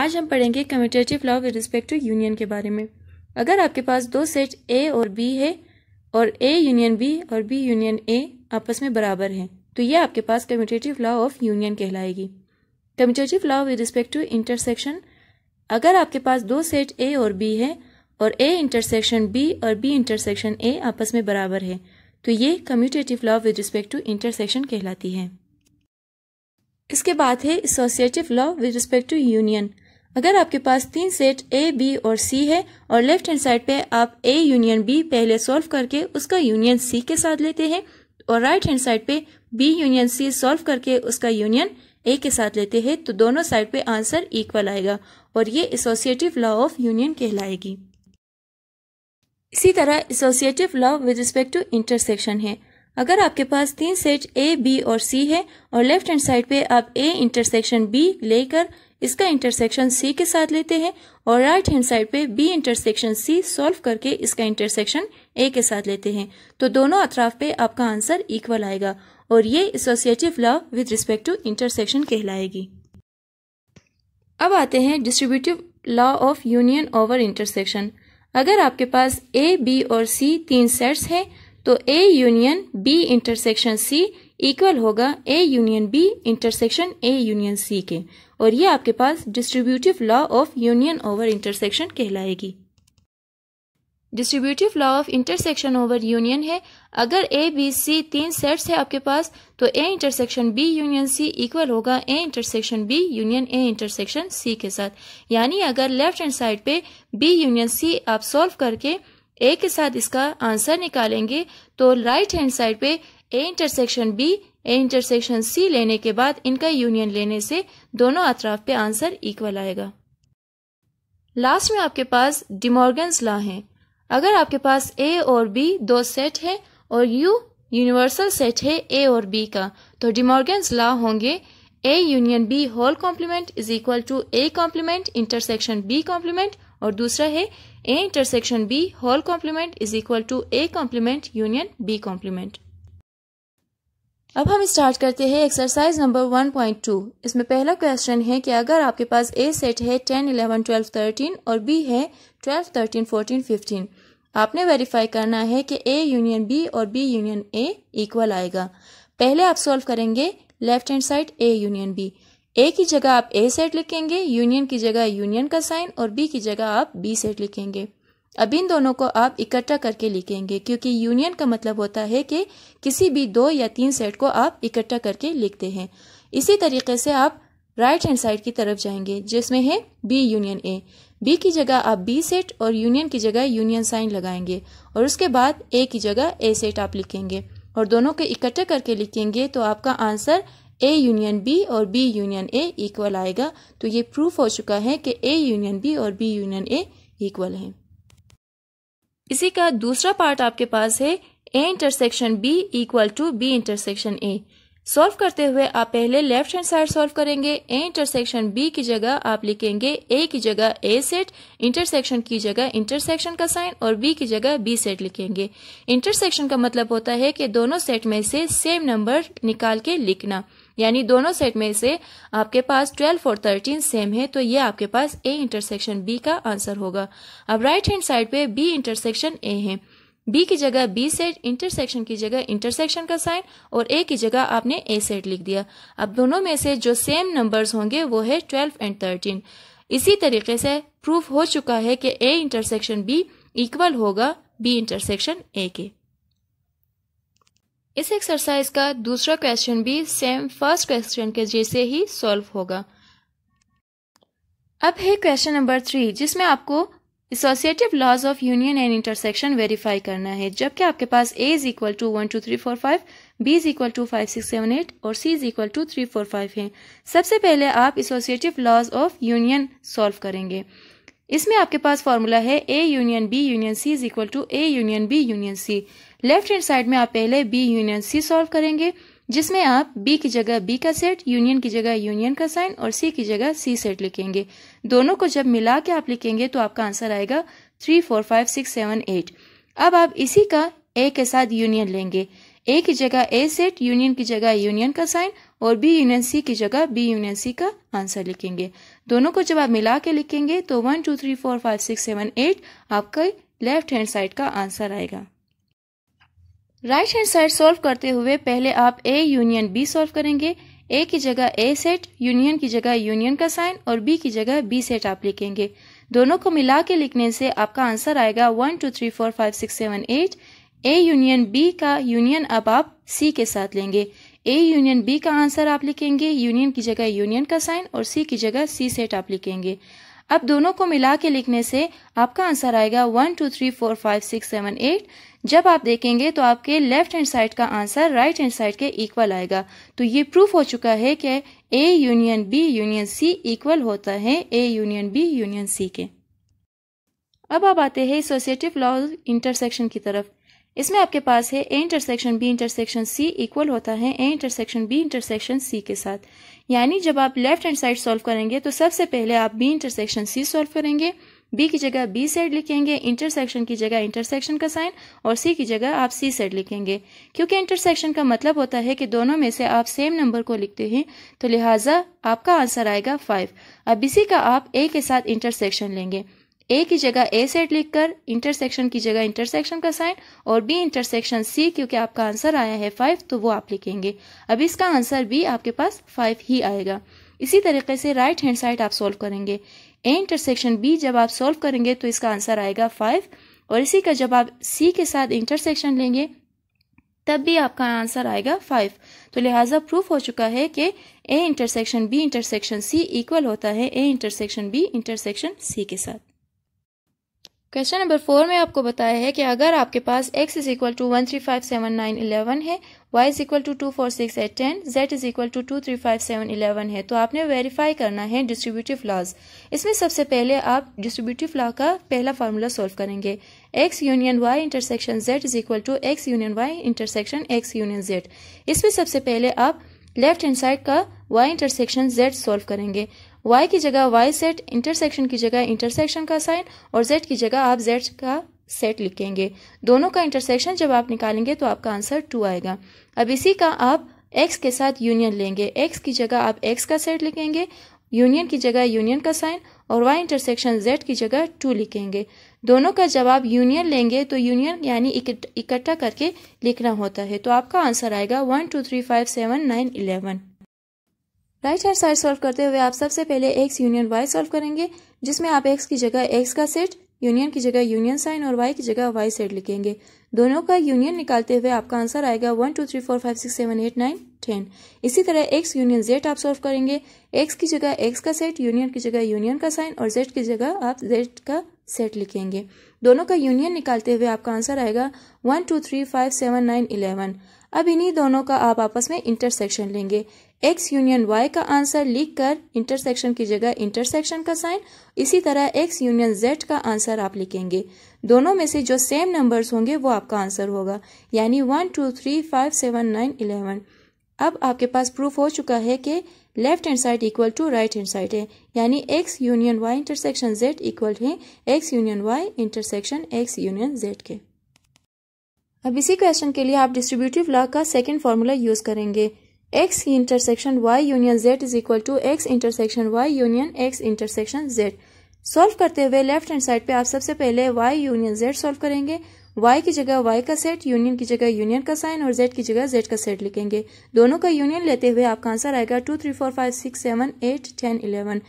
आज हम पढ़ेंगे commutative law with respect to union के बारे में अगर आपके पास दो सेट ए और बी है और ए यूनियन बी और बी यूनियन ए आपस में बराबर हैं तो ये आपके पास कम्यूटेटिव लॉ ऑफ यूनियन कहलाएगी commutative law with respect to intersection अगर आपके पास दो सेट ए और बी है और ए इंटरसेक्शन बी और बी इंटरसेक्शन ए आपस में बराबर है तो ये commutative law with respect to intersection कहलाती है इसके बाद है associative law with respect to union अगर आपके पास तीन सेट ए बी और सी है और लेफ्ट हैंड साइड पे आप ए यूनियन बी पहले सॉल्व करके उसका यूनियन सी के साथ लेते हैं और राइट हैंड साइड पे बी यूनियन सी सॉल्व करके उसका यूनियन ए के साथ लेते हैं तो दोनों साइड पे आंसर इक्वल आएगा और ये एसोसिएटिव लॉ ऑफ यूनियन कहलाएगी इसी तरह associative law with respect to intersection है अगर आपके पास तीन सेट ए बी और सी है और लेफ्ट हैंड साइड पे आप ए इंटरसेक्शन बी लेकर इसका इंटरसेक्शन सी के साथ लेते हैं और राइट हैंड साइड पे बी इंटरसेक्शन सी सॉल्व करके इसका इंटरसेक्शन ए के साथ लेते हैं तो दोनों अतराफ पे आपका आंसर इक्वल आएगा और ये associative law with respect to intersection कहलाएगी अब आते हैं distributive law of union over intersection अगर आपके पास ए बी और सी तीन सेट्स हैं तो A union B intersection C equal होगा A union B intersection A union C के और ये आपके पास distributive law of union over intersection कहलाएगी distributive law of intersection over union है अगर ए बी सी तीन सेट्स है आपके पास तो A intersection B union C equal होगा A intersection B union A intersection C के साथ यानी अगर लेफ्ट हैंड साइड पे बी यूनियन सी आप सॉल्व करके ए के साथ इसका आंसर निकालेंगे तो राइट हैंड साइड पे A intersection B intersection C लेने के बाद इनका यूनियन लेने से दोनों अतराफ पे आंसर इक्वल आएगा लास्ट में आपके पास डिमोर्गन्स लॉ है अगर आपके पास ए और बी दो सेट है और यू यूनिवर्सल सेट है ए और बी का तो डिमोर्गन्स लॉ होंगे A union B whole complement is equal to A complement intersection B complement और दूसरा है A intersection B whole complement is equal to A complement union B complement अब हम स्टार्ट करते हैं exercise number one point two इसमें पहला question है कि अगर आपके पास ए सेट है टेन इलेवन ट्वेल्व थर्टीन और बी है ट्वेल्व थर्टीन फोर्टीन फिफ्टीन आपने वेरीफाई करना है कि ए यूनियन बी और बी यूनियन ए इक्वल आएगा पहले आप सॉल्व करेंगे left hand side A union B A की जगह आप ए सेट लिखेंगे यूनियन की जगह यूनियन का साइन और बी की जगह आप बी सेट लिखेंगे अब इन दोनों को आप इकट्ठा करके लिखेंगे क्योंकि यूनियन का मतलब होता है कि किसी भी दो या तीन सेट को आप इकट्ठा करके लिखते हैं इसी तरीके से आप राइट हैंड साइड की तरफ जाएंगे जिसमें है बी यूनियन ए बी की जगह आप बी सेट और यूनियन की जगह यूनियन साइन लगाएंगे और उसके बाद ए की जगह ए सेट आप लिखेंगे और दोनों को इकट्ठा करके लिखेंगे तो आपका आंसर ए यूनियन बी और बी यूनियन ए इक्वल आएगा तो ये प्रूफ हो चुका है कि ए यूनियन बी और बी यूनियन ए इक्वल हैं इसी का दूसरा पार्ट आपके पास है A intersection B equal to B intersection A solve करते हुए आप पहले लेफ्ट हैंड साइड सॉल्व करेंगे ए इंटरसेक्शन बी की जगह आप लिखेंगे ए की जगह ए सेट इंटरसेक्शन की जगह इंटरसेक्शन का साइन और बी की जगह बी सेट लिखेंगे इंटरसेक्शन का मतलब होता है कि दोनों सेट में से सेम नंबर निकाल के लिखना यानी दोनों सेट में से आपके पास ट्वेल्व और थर्टीन सेम है तो ये आपके पास ए इंटरसेक्शन बी का आंसर होगा अब राइट हैंड साइड पे बी इंटरसेक्शन ए है बी की जगह बी सेट इंटरसेक्शन की जगह इंटरसेक्शन का साइन और ए की जगह आपने ए सेट लिख दिया अब दोनों में से जो सेम नंबर होंगे वो है ट्वेल्व एंड थर्टीन इसी तरीके से प्रूफ हो चुका है कि ए इंटरसेक्शन बी इक्वल होगा बी इंटरसेक्शन ए के इस एक्सरसाइज का दूसरा क्वेश्चन भी सेम फर्स्ट क्वेश्चन के जैसे ही सॉल्व होगा अब है क्वेश्चन नंबर थ्री जिसमें आपको associative laws of union and intersection verify करना है जबकि आपके पास A is equal to one two three four five B is equal to five six seven eight और C is equal to three four five है सबसे पहले आप associative laws of union solve करेंगे इसमें आपके पास फॉर्मूला है A union B union C is equal to A union B union C left hand side में आप पहले बी यूनियन सी सॉल्व करेंगे जिसमें आप बी की जगह बी का सेट यूनियन की जगह यूनियन का साइन और सी की जगह सी सेट लिखेंगे दोनों को जब मिला के आप लिखेंगे तो आपका आंसर आएगा three four five six seven eight अब आप इसी का ए के साथ यूनियन लेंगे ए की जगह ए सेट यूनियन की जगह यूनियन का साइन और बी यूनियन सी की जगह बी यूनियन सी का आंसर लिखेंगे दोनों को जब आप मिला के लिखेंगे तो one two three four five six seven eight आपका लेफ्ट हैंड साइड का आंसर आएगा राइट हैंड साइड सॉल्व करते हुए पहले आप ए यूनियन बी सॉल्व करेंगे ए की जगह ए सेट यूनियन की जगह यूनियन का साइन और बी की जगह बी सेट आप लिखेंगे दोनों को मिला के लिखने से आपका आंसर आएगा one two three four five six seven eight A union B का यूनियन अब आप सी के साथ लेंगे ए यूनियन बी का आंसर आप लिखेंगे यूनियन की जगह यूनियन का साइन और सी की जगह सी सेट आप लिखेंगे अब दोनों को मिला के लिखने से आपका आंसर आएगा one two three four five six seven eight जब आप देखेंगे तो आपके लेफ्ट हैंड साइड का आंसर राइट हैंड साइड के इक्वल आएगा तो ये प्रूफ हो चुका है कि A union B union C equal होता है A union B union C के अब आप आते हैं एसोसिएटिव लॉ इंटरसेक्शन की तरफ इसमें आपके पास है A intersection B intersection C equal होता है A intersection B intersection C के साथ यानी जब आप लेफ्ट हैंड साइड सॉल्व करेंगे तो सबसे पहले आप बी इंटरसेक्शन सी सॉल्व करेंगे बी की जगह बी साइड लिखेंगे इंटरसेक्शन की जगह इंटरसेक्शन का साइन और सी की जगह आप सी साइड लिखेंगे क्योंकि इंटरसेक्शन का मतलब होता है कि दोनों में से आप सेम नंबर को लिखते हैं तो लिहाजा आपका आंसर आएगा फाइव अब इसी का आप ए के साथ इंटरसेक्शन लेंगे ए की जगह ए सेट लिखकर इंटरसेक्शन की जगह इंटरसेक्शन का साइन और बी इंटरसेक्शन सी क्योंकि आपका आंसर आया है फाइव तो वो आप लिखेंगे अब इसका आंसर बी आपके पास फाइव ही आएगा इसी तरीके से राइट हैंड साइड आप सोल्व करेंगे ए इंटरसेक्शन बी जब आप सोल्व करेंगे तो इसका आंसर आएगा फाइव और इसी का जब आप सी के साथ इंटरसेक्शन लेंगे तब भी आपका आंसर आएगा फाइव तो लिहाजा प्रूफ हो चुका है कि A intersection B intersection C equal होता है A intersection B intersection C के साथ क्वेश्चन नंबर फोर में आपको बताया है कि अगर आपके पास x is equal to one three five seven nine eleven है y is equal to two four six eight ten z is equal to two three five seven eleven है तो आपने वेरीफाई करना है डिस्ट्रीब्यूटिव लॉज इसमें सबसे पहले आप डिस्ट्रीब्यूटिव लॉ का पहला फार्मूला सोल्व करेंगे x union y intersection z is equal to x union y intersection x union z इसमें सबसे पहले आप लेफ्ट हैंड साइड का y इंटरसेक्शन z सोल्व करेंगे वाई की जगह वाई सेट इंटरसेक्शन की जगह इंटरसेक्शन का साइन और जेड की जगह आप जेड का सेट लिखेंगे दोनों का इंटरसेक्शन जब आप निकालेंगे तो आपका आंसर टू आएगा अब इसी का आप एक्स के साथ यूनियन लेंगे एक्स की जगह आप एक्स का सेट लिखेंगे यूनियन की जगह यूनियन का साइन और वाई इंटरसेक्शन जेड की जगह टू लिखेंगे दोनों का जब आप यूनियन लेंगे तो यूनियन यानी इकट्ठा करके लिखना होता है तो आपका आंसर आएगा one two three five seven nine eleven right hand side solve करते हुए आप सबसे पहले एक्स यूनियन वाई सॉल्व करेंगे जिसमें आप एक्स की जगह एक्स का सेट यूनियन की जगह यूनियन साइन और वाई की जगह वाई सेट लिखेंगे दोनों का यूनियन निकालते हुए आपका आंसर आएगा one two three four five six seven eight nine ten इसी तरह एक्स यूनियन जेड आप सॉल्व करेंगे एक्स की जगह एक्स का सेट यूनियन की जगह यूनियन का साइन और जेड की जगह आप जेड का सेट लिखेंगे दोनों का यूनियन निकालते हुए आपका आंसर आएगा one two three five seven nine eleven अब इन्हीं दोनों का आप आपस में इंटरसेक्शन लेंगे एक्स यूनियन वाई का आंसर लिख कर इंटरसेक्शन की जगह इंटरसेक्शन का साइन इसी तरह एक्स यूनियन जेड का आंसर आप लिखेंगे दोनों में से जो सेम नंबर्स होंगे वो आपका आंसर होगा यानी one two three five seven nine eleven अब आपके पास प्रूफ हो चुका है कि left hand side equal to right hand side है यानी x union y intersection z equal है x union y intersection x union z के अब इसी क्वेश्चन के लिए आप डिस्ट्रीब्यूटिव लॉ का सेकेंड फार्मूला यूज करेंगे एक्स की intersection Y union z is equal to x intersection Y union X intersection z solve करते हुए लेफ्ट हैंड साइड पे आप सबसे पहले वाई यूनियन जेड सॉल्व करेंगे वाई की जगह वाई का सेट यूनियन की जगह यूनियन का साइन और जेड की जगह जेड का सेट लिखेंगे दोनों का यूनियन लेते हुए आपका आंसर आएगा two three four five six seven eight ten eleven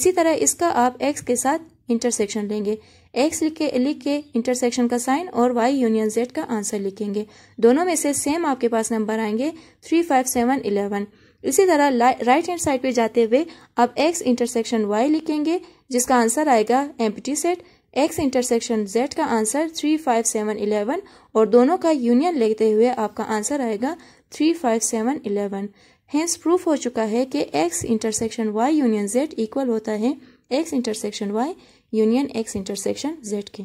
इसी तरह इसका आप एक्स के साथ इंटरसेक्शन लेंगे एक्स लिख के लिख के इंटरसेक्शन का साइन और वाई यूनियन जेड का आंसर लिखेंगे दोनों में से सेम आपके पास नंबर आएंगे थ्री फाइव सेवन इलेवन इसी तरह राइट हैंड साइड पे जाते हुए आप एक्स इंटरसेक्शन वाई लिखेंगे जिसका आंसर आएगा empty set X intersection Z का answer three five seven eleven और दोनों का यूनियन लेते हुए आपका आंसर आएगा three five seven eleven hence proof हो चुका है कि X intersection Y union Z equal होता है X intersection Y union X intersection Z के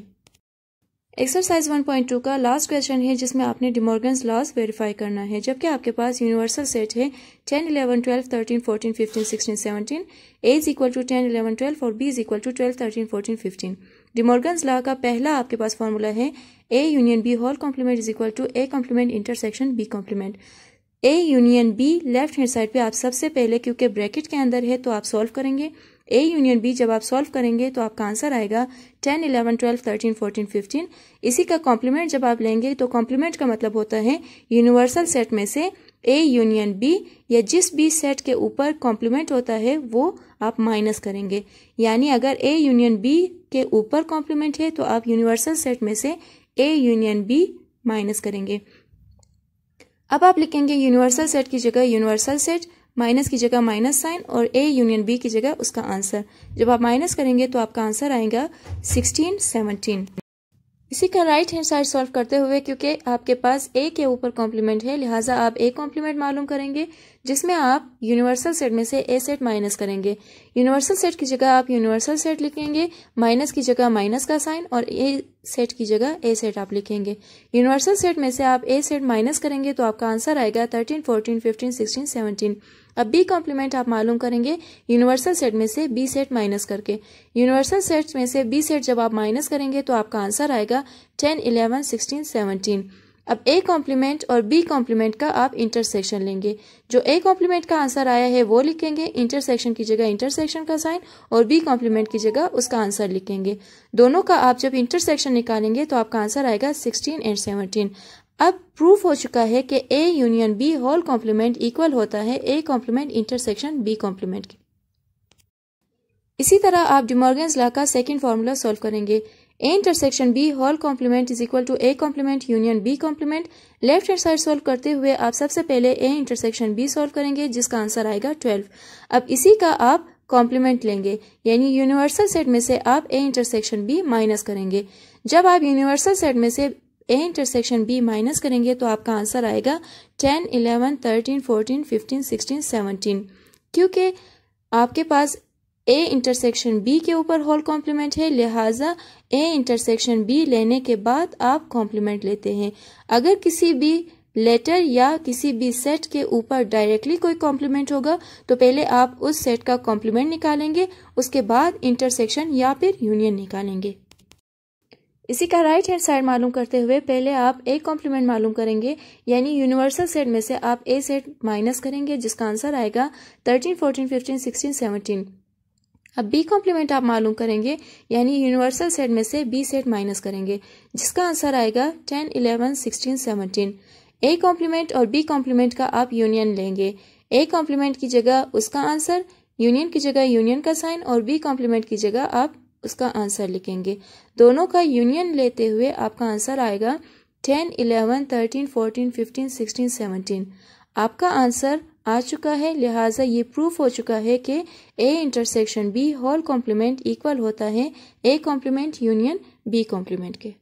एक्सरसाइज 1.2 का लास्ट क्वेश्चन है जिसमें आपने डिमोर्गन्स लॉस वेरीफाई करना है जबकि आपके पास यूनिवर्सल सेट है 10, 11, 12, 13, 14, 15, 16, 17, A is equal to ten eleven twelve और B is equal to twelve thirteen fourteen fifteen De Morgan's law का पहला आपके पास फॉर्मूला है A union B whole complement is equal to A complement intersection B complement A union B left hand side पे आप सबसे पहले क्योंकि ब्रैकेट के अंदर है तो आप सॉल्व करेंगे ए यूनियन बी जब आप सॉल्व करेंगे तो आपका आंसर आएगा ten eleven twelve thirteen fourteen fifteen इसी का कॉम्प्लीमेंट जब आप लेंगे तो कॉम्प्लीमेंट का मतलब होता है यूनिवर्सल सेट में से ए यूनियन बी या जिस भी सेट के ऊपर कॉम्प्लीमेंट होता है वो आप माइनस करेंगे यानी अगर ए यूनियन बी के ऊपर कॉम्प्लीमेंट है तो आप यूनिवर्सल सेट में से ए यूनियन बी माइनस करेंगे अब आप लिखेंगे यूनिवर्सल सेट की जगह यूनिवर्सल सेट माइनस की जगह माइनस साइन और ए यूनियन बी की जगह उसका आंसर जब आप माइनस करेंगे तो आपका आंसर आएगा सिक्सटीन सेवनटीन इसी का राइट हैंड साइड सॉल्व करते हुए क्योंकि आपके पास ए के ऊपर कॉम्प्लीमेंट है लिहाजा आप ए कॉम्प्लीमेंट मालूम करेंगे जिसमें आप यूनिवर्सल सेट में से ए सेट माइनस करेंगे यूनिवर्सल सेट की जगह आप यूनिवर्सल सेट लिखेंगे माइनस की जगह माइनस का साइन और ए सेट की जगह ए सेट आप लिखेंगे यूनिवर्सल सेट में से आप ए सेट माइनस करेंगे तो आपका आंसर आएगा thirteen fourteen fifteen sixteen seventeen अब बी कॉम्प्लीमेंट आप मालूम करेंगे यूनिवर्सल सेट में से बी सेट माइनस करके यूनिवर्सल सेट में से बी सेट जब आप माइनस करेंगे तो आपका आंसर आएगा टेन इलेवन सिक्सटीन सेवनटीन अब ए कॉम्प्लीमेंट और बी कॉम्प्लीमेंट का आप इंटरसेक्शन लेंगे जो ए कॉम्प्लीमेंट का आंसर आया है वो लिखेंगे इंटरसेक्शन की जगह इंटरसेक्शन का साइन और बी कॉम्प्लीमेंट की जगह उसका आंसर लिखेंगे दोनों का आप जब इंटरसेक्शन निकालेंगे तो आपका आंसर आएगा सिक्सटीन एंड सेवनटीन अब प्रूफ हो चुका है कि A union B whole complement equal होता है A complement intersection B complement के इसी तरह आप डिमोर्गेंस ला का सेकेंड फार्मूला सॉल्व करेंगे A intersection B whole complement is equal to A complement union B complement left hand side solve करते हुए आप सबसे पहले ए इंटरसेक्शन बी सॉल्व करेंगे जिसका आंसर आएगा ट्वेल्व अब इसी का आप कॉम्प्लीमेंट लेंगे यानी यूनिवर्सल सेट में से आप ए इंटरसेक्शन बी माइनस करेंगे जब आप यूनिवर्सल सेट में से ए इंटरसेक्शन बी माइनस करेंगे तो आपका आंसर आएगा ten eleven thirteen fourteen fifteen sixteen seventeen क्योंकि आपके पास ए इंटरसेक्शन बी के ऊपर होल कॉम्प्लीमेंट है लिहाजा ए इंटरसेक्शन बी लेने के बाद आप कॉम्प्लीमेंट लेते हैं अगर किसी भी लेटर या किसी भी सेट के ऊपर डायरेक्टली कोई कॉम्प्लीमेंट होगा तो पहले आप उस सेट का कॉम्प्लीमेंट निकालेंगे उसके बाद इंटरसेक्शन या फिर यूनियन निकालेंगे इसी का राइट हैंड साइड मालूम करते हुए पहले आप ए कॉम्प्लीमेंट मालूम करेंगे यानी यूनिवर्सल सेट में से आप ए सेट माइनस करेंगे जिसका आंसर आएगा thirteen fourteen fifteen sixteen seventeen अब बी कॉम्प्लीमेंट आप मालूम करेंगे यानी यूनिवर्सल सेट में से बी सेट माइनस करेंगे जिसका आंसर आएगा ten eleven sixteen seventeen A complement और बी कॉम्प्लीमेंट का आप यूनियन लेंगे ए कॉम्प्लीमेंट की जगह उसका आंसर यूनियन की जगह यूनियन का साइन और बी कॉम्प्लीमेंट की जगह आप उसका आंसर लिखेंगे दोनों का यूनियन लेते हुए आपका आंसर आएगा ten eleven thirteen fourteen fifteen sixteen seventeen आपका आंसर आ चुका है लिहाजा ये प्रूफ हो चुका है कि A intersection B whole complement equal होता है A complement union B complement के